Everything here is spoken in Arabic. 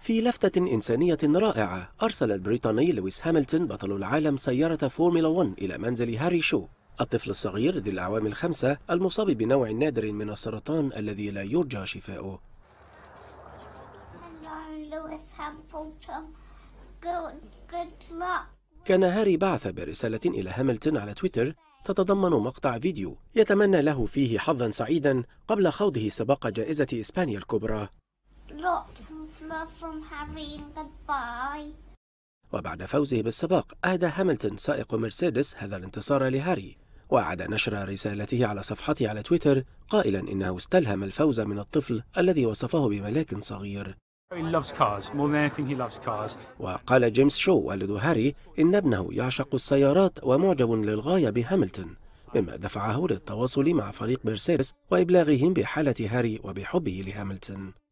في لفتة إنسانية رائعة أرسل البريطاني لويس هاملتون بطل العالم سيارة فورمولا 1 إلى منزل هاري شو الطفل الصغير ذي الأعوام الخمسة المصاب بنوع نادر من السرطان الذي لا يرجى شفاؤه كان هاري بعث برسالة إلى هاملتون على تويتر تتضمن مقطع فيديو يتمنى له فيه حظا سعيدا قبل خوضه سباق جائزة إسبانيا الكبرى lots of love from Harry and goodbye. وبعد فوزه بالسباق أهدى هاملتون سائق مرسيدس هذا الانتصار لهاري وأعاد نشر رسالته على صفحته على تويتر قائلا إنه استلهم الفوز من الطفل الذي وصفه بملاك صغير وقال جيمس شو والد هاري إن ابنه يعشق السيارات ومعجب للغاية بهاملتون مما دفعه للتواصل مع فريق مرسيدس وإبلاغهم بحالة هاري وبحبه لهاملتون